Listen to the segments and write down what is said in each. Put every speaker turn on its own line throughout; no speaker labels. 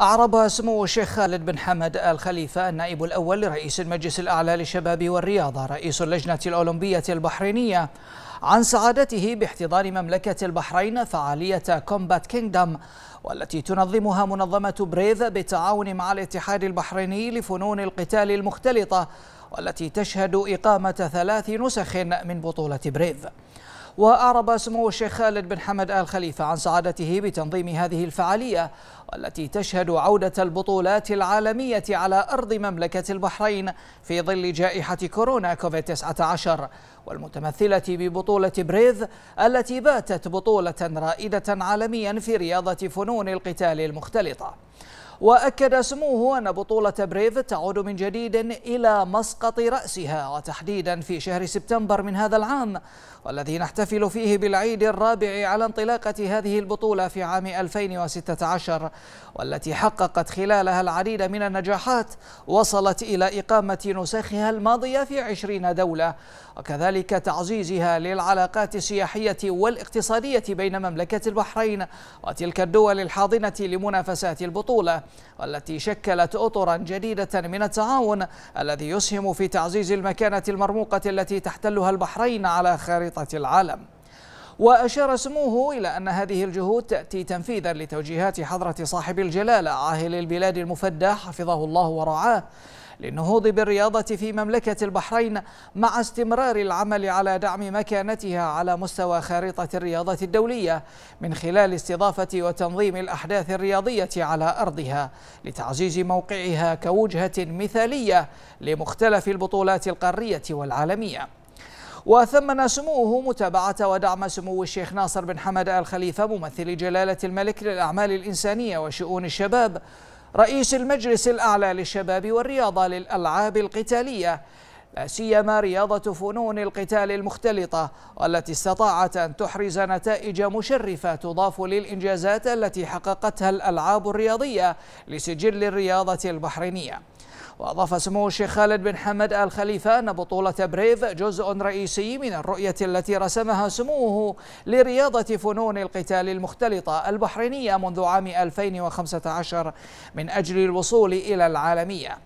أعرب سمو الشيخ خالد بن حمد الخليفة النائب الأول لرئيس المجلس الأعلى للشباب والرياضة رئيس اللجنة الأولمبية البحرينية عن سعادته باحتضان مملكة البحرين فعالية كومبات كينجدم والتي تنظمها منظمة بريف بالتعاون مع الاتحاد البحريني لفنون القتال المختلطة والتي تشهد إقامة ثلاث نسخ من بطولة بريف وأعرب سمو الشيخ خالد بن حمد آل خليفة عن سعادته بتنظيم هذه الفعالية والتي تشهد عودة البطولات العالمية على أرض مملكة البحرين في ظل جائحة كورونا كوفيد-19 والمتمثلة ببطولة بريذ التي باتت بطولة رائدة عالميا في رياضة فنون القتال المختلطة وأكد سموه أن بطولة بريف تعود من جديد إلى مسقط رأسها وتحديدا في شهر سبتمبر من هذا العام والذي نحتفل فيه بالعيد الرابع على انطلاقة هذه البطولة في عام 2016 والتي حققت خلالها العديد من النجاحات وصلت إلى إقامة نسخها الماضية في 20 دولة وكذلك تعزيزها للعلاقات السياحية والاقتصادية بين مملكة البحرين وتلك الدول الحاضنة لمنافسات البطولة والتي شكلت أطرا جديدة من التعاون الذي يسهم في تعزيز المكانة المرموقة التي تحتلها البحرين على خارطة العالم وأشار سموه إلى أن هذه الجهود تأتي تنفيذا لتوجيهات حضرة صاحب الجلالة عاهل البلاد المفدى حفظه الله ورعاه للنهوض بالرياضة في مملكة البحرين مع استمرار العمل على دعم مكانتها على مستوى خارطة الرياضة الدولية من خلال استضافة وتنظيم الأحداث الرياضية على أرضها لتعزيز موقعها كوجهة مثالية لمختلف البطولات القارية والعالمية وثمن سموه متابعة ودعم سمو الشيخ ناصر بن حمد آل خليفة ممثل جلالة الملك للأعمال الإنسانية وشؤون الشباب رئيس المجلس الأعلى للشباب والرياضة للألعاب القتالية لا سيما رياضة فنون القتال المختلطة والتي استطاعت أن تحرز نتائج مشرفة تضاف للإنجازات التي حققتها الألعاب الرياضية لسجل الرياضة البحرينية وأضاف سمو الشيخ خالد بن حمد آل خليفة أن بطولة بريف جزء رئيسي من الرؤية التي رسمها سموه لرياضة فنون القتال المختلطة البحرينية منذ عام 2015 من أجل الوصول إلى العالمية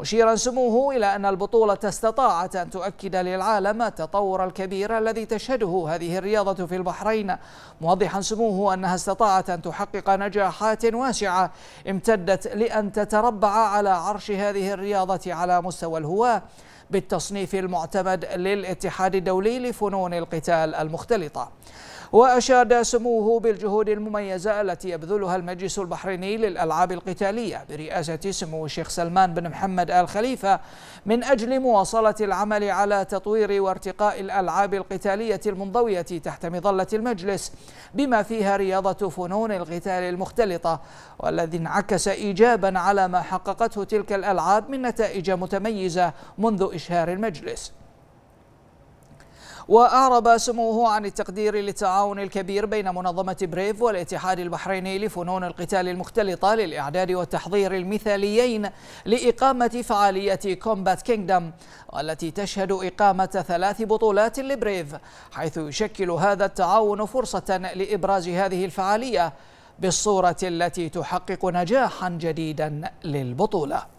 مشيرا سموه إلى أن البطولة استطاعت أن تؤكد للعالم التطور الكبير الذي تشهده هذه الرياضة في البحرين موضحا سموه أنها استطاعت أن تحقق نجاحات واسعة امتدت لأن تتربع على عرش هذه الرياضة على مستوى الهواة بالتصنيف المعتمد للاتحاد الدولي لفنون القتال المختلطة وأشاد سموه بالجهود المميزة التي يبذلها المجلس البحريني للألعاب القتالية برئاسة سمو الشيخ سلمان بن محمد آل خليفة من أجل مواصلة العمل على تطوير وارتقاء الألعاب القتالية المنضوية تحت مظلة المجلس بما فيها رياضة فنون القتال المختلطة والذي انعكس إيجابا على ما حققته تلك الألعاب من نتائج متميزة منذ إشهار المجلس وأعرب سموه عن التقدير للتعاون الكبير بين منظمة بريف والاتحاد البحريني لفنون القتال المختلطة للإعداد والتحضير المثاليين لإقامة فعالية كومبات كينغدم والتي تشهد إقامة ثلاث بطولات لبريف حيث يشكل هذا التعاون فرصة لإبراز هذه الفعالية بالصورة التي تحقق نجاحا جديدا للبطولة